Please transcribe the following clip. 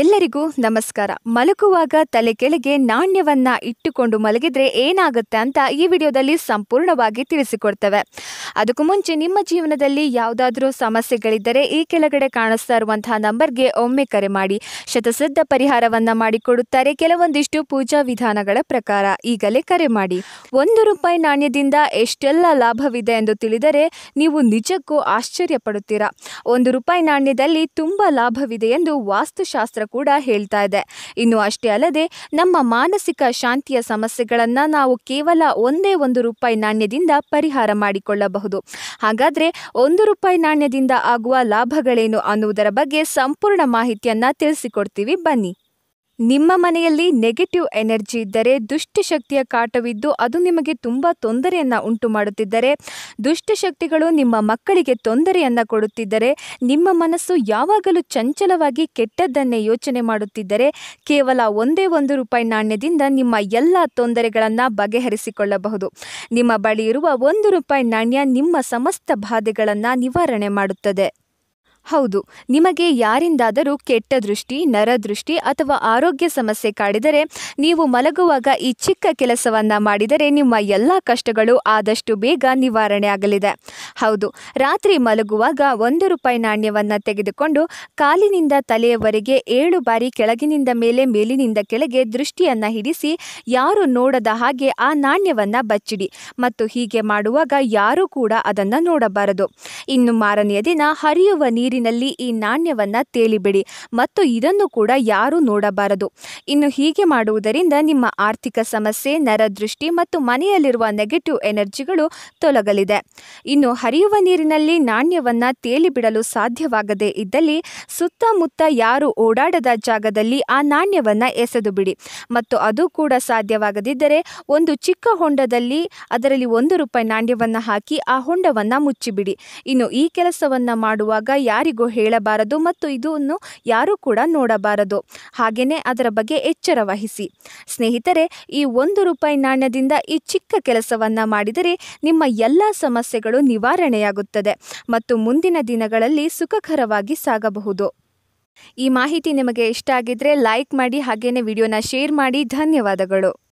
ಎಲ್ಲರಿಗೂ ನಮಸ್ಕಾರ ಮಲಗುವಾಗ ತಲೆ ಕೆಳಗೆ ನಾಣ್ಯವನ್ನ ಇಟ್ಟುಕೊಂಡು ಮಲಗಿದ್ರೆ ಏನಾಗುತ್ತೆ ಅಂತ ಈ ವಿಡಿಯೋದಲ್ಲಿ ಸಂಪೂರ್ಣವಾಗಿ ತಿಳಿಸಿಕೊಡ್ತೇವೆ ಅದಕ್ಕೂ ಮುಂಚೆ ನಿಮ್ಮ ಜೀವನದಲ್ಲಿ ಯಾವುದಾದ್ರೂ ಸಮಸ್ಯೆಗಳಿದ್ದರೆ ಈ ಕೆಳಗಡೆ ಕಾಣಿಸ್ತಾ ಇರುವಂತಹ ನಂಬರ್ಗೆ ಒಮ್ಮೆ ಕರೆ ಮಾಡಿ ಶತಸಿದ್ಧ ಪರಿಹಾರವನ್ನ ಮಾಡಿಕೊಡುತ್ತಾರೆ ಕೆಲವೊಂದಿಷ್ಟು ಪೂಜಾ ವಿಧಾನಗಳ ಪ್ರಕಾರ ಈಗಲೇ ಕರೆ ಮಾಡಿ ಒಂದು ರೂಪಾಯಿ ನಾಣ್ಯದಿಂದ ಎಷ್ಟೆಲ್ಲ ಲಾಭವಿದೆ ಎಂದು ತಿಳಿದರೆ ನೀವು ನಿಜಕ್ಕೂ ಆಶ್ಚರ್ಯ ಪಡುತ್ತೀರಾ ಒಂದು ರೂಪಾಯಿ ನಾಣ್ಯದಲ್ಲಿ ತುಂಬಾ ಲಾಭವಿದೆ ಎಂದು ವಾಸ್ತುಶಾಸ್ತ್ರ ಶಾಸ್ತ್ರ ಕೂಡ ಹೇಳ್ತಾ ಇದೆ ಇನ್ನು ಅಷ್ಟೇ ಅಲ್ಲದೆ ನಮ್ಮ ಮಾನಸಿಕ ಶಾಂತಿಯ ಸಮಸ್ಯೆಗಳನ್ನು ನಾವು ಕೇವಲ ಒಂದೇ ಒಂದು ರೂಪಾಯಿ ನಾಣ್ಯದಿಂದ ಪರಿಹಾರ ಮಾಡಿಕೊಳ್ಳಬಹುದು ಹಾಗಾದರೆ ಒಂದು ರೂಪಾಯಿ ನಾಣ್ಯದಿಂದ ಆಗುವ ಲಾಭಗಳೇನು ಅನ್ನುವುದರ ಬಗ್ಗೆ ಸಂಪೂರ್ಣ ಮಾಹಿತಿಯನ್ನು ತಿಳಿಸಿಕೊಡ್ತೀವಿ ಬನ್ನಿ ನಿಮ್ಮ ಮನೆಯಲ್ಲಿ ನೆಗೆಟಿವ್ ಎನರ್ಜಿ ಇದ್ದರೆ ದುಷ್ಟಶಕ್ತಿಯ ಕಾಟವಿದ್ದು ಅದು ನಿಮಗೆ ತುಂಬ ತೊಂದರೆಯನ್ನು ಉಂಟು ಮಾಡುತ್ತಿದ್ದರೆ ದುಷ್ಟಶಕ್ತಿಗಳು ನಿಮ್ಮ ಮಕ್ಕಳಿಗೆ ತೊಂದರೆಯನ್ನು ಕೊಡುತ್ತಿದ್ದರೆ ನಿಮ್ಮ ಮನಸ್ಸು ಯಾವಾಗಲೂ ಚಂಚಲವಾಗಿ ಕೆಟ್ಟದ್ದನ್ನೇ ಯೋಚನೆ ಮಾಡುತ್ತಿದ್ದರೆ ಕೇವಲ ಒಂದೇ ಒಂದು ರೂಪಾಯಿ ನಾಣ್ಯದಿಂದ ನಿಮ್ಮ ಎಲ್ಲ ತೊಂದರೆಗಳನ್ನು ಬಗೆಹರಿಸಿಕೊಳ್ಳಬಹುದು ನಿಮ್ಮ ಬಳಿ ಇರುವ ಒಂದು ರೂಪಾಯಿ ನಾಣ್ಯ ನಿಮ್ಮ ಸಮಸ್ತ ಬಾಧೆಗಳನ್ನು ನಿವಾರಣೆ ಮಾಡುತ್ತದೆ ಹೌದು ನಿಮಗೆ ಯಾರಿಂದಾದರೂ ಕೆಟ್ಟ ದೃಷ್ಟಿ ನರದೃಷ್ಟಿ ಅಥವಾ ಆರೋಗ್ಯ ಸಮಸ್ಯೆ ಕಾಡಿದರೆ ನೀವು ಮಲಗುವಾಗ ಈ ಚಿಕ್ಕ ಕೆಲಸವನ್ನು ಮಾಡಿದರೆ ನಿಮ್ಮ ಎಲ್ಲ ಕಷ್ಟಗಳು ಆದಷ್ಟು ಬೇಗ ನಿವಾರಣೆ ಆಗಲಿದೆ ಹೌದು ರಾತ್ರಿ ಮಲಗುವಾಗ ಒಂದು ರೂಪಾಯಿ ನಾಣ್ಯವನ್ನು ತೆಗೆದುಕೊಂಡು ಕಾಲಿನಿಂದ ತಲೆಯವರೆಗೆ ಏಳು ಬಾರಿ ಕೆಳಗಿನಿಂದ ಮೇಲೆ ಮೇಲಿನಿಂದ ಕೆಳಗೆ ದೃಷ್ಟಿಯನ್ನು ಹಿಡಿಸಿ ಯಾರು ನೋಡದ ಹಾಗೆ ಆ ನಾಣ್ಯವನ್ನು ಬಚ್ಚಿಡಿ ಮತ್ತು ಹೀಗೆ ಮಾಡುವಾಗ ಯಾರೂ ಕೂಡ ಅದನ್ನು ನೋಡಬಾರದು ಇನ್ನು ಮಾರನೆಯ ದಿನ ಹರಿಯುವ ನೀರು ನೀರಿನಲ್ಲಿ ಈ ನಾಣ್ಯವನ್ನು ತೇಲಿಬಿಡಿ ಮತ್ತು ಇದನ್ನು ಕೂಡ ಯಾರೂ ನೋಡಬಾರದು ಇನ್ನು ಹೀಗೆ ಮಾಡುವುದರಿಂದ ನಿಮ್ಮ ಆರ್ಥಿಕ ಸಮಸ್ಯೆ ನರದೃಷ್ಟಿ ಮತ್ತು ಮನೆಯಲ್ಲಿರುವ ನೆಗೆಟಿವ್ ಎನರ್ಜಿಗಳು ತೊಲಗಲಿದೆ ಇನ್ನು ಹರಿಯುವ ನೀರಿನಲ್ಲಿ ನಾಣ್ಯವನ್ನು ತೇಲಿಬಿಡಲು ಸಾಧ್ಯವಾಗದೇ ಇದ್ದಲ್ಲಿ ಸುತ್ತಮುತ್ತ ಯಾರು ಓಡಾಡದ ಜಾಗದಲ್ಲಿ ಆ ನಾಣ್ಯವನ್ನು ಎಸೆದು ಬಿಡಿ ಮತ್ತು ಅದು ಕೂಡ ಸಾಧ್ಯವಾಗದಿದ್ದರೆ ಒಂದು ಚಿಕ್ಕ ಹೊಂಡದಲ್ಲಿ ಅದರಲ್ಲಿ ಒಂದು ರೂಪಾಯಿ ನಾಣ್ಯವನ್ನು ಹಾಕಿ ಆ ಹೊಂಡವನ್ನು ಮುಚ್ಚಿಬಿಡಿ ಇನ್ನು ಈ ಕೆಲಸವನ್ನು ಮಾಡುವಾಗ ಯಾರು ಯಾರಿಗೂ ಹೇಳಬಾರದು ಮತ್ತು ಇದನ್ನು ಯಾರೂ ಕೂಡ ನೋಡಬಾರದು ಹಾಗೆಯೇ ಅದರ ಬಗ್ಗೆ ಎಚ್ಚರ ವಹಿಸಿ ಸ್ನೇಹಿತರೆ ಈ ಒಂದು ರೂಪಾಯಿ ನಾಣ್ಯದಿಂದ ಈ ಚಿಕ್ಕ ಕೆಲಸವನ್ನು ಮಾಡಿದರೆ ನಿಮ್ಮ ಎಲ್ಲ ಸಮಸ್ಯೆಗಳು ನಿವಾರಣೆಯಾಗುತ್ತದೆ ಮತ್ತು ಮುಂದಿನ ದಿನಗಳಲ್ಲಿ ಸುಖಕರವಾಗಿ ಸಾಗಬಹುದು ಈ ಮಾಹಿತಿ ನಿಮಗೆ ಇಷ್ಟ ಆಗಿದ್ರೆ ಲೈಕ್ ಮಾಡಿ ಹಾಗೆಯೇ ವಿಡಿಯೋನ ಶೇರ್ ಮಾಡಿ ಧನ್ಯವಾದಗಳು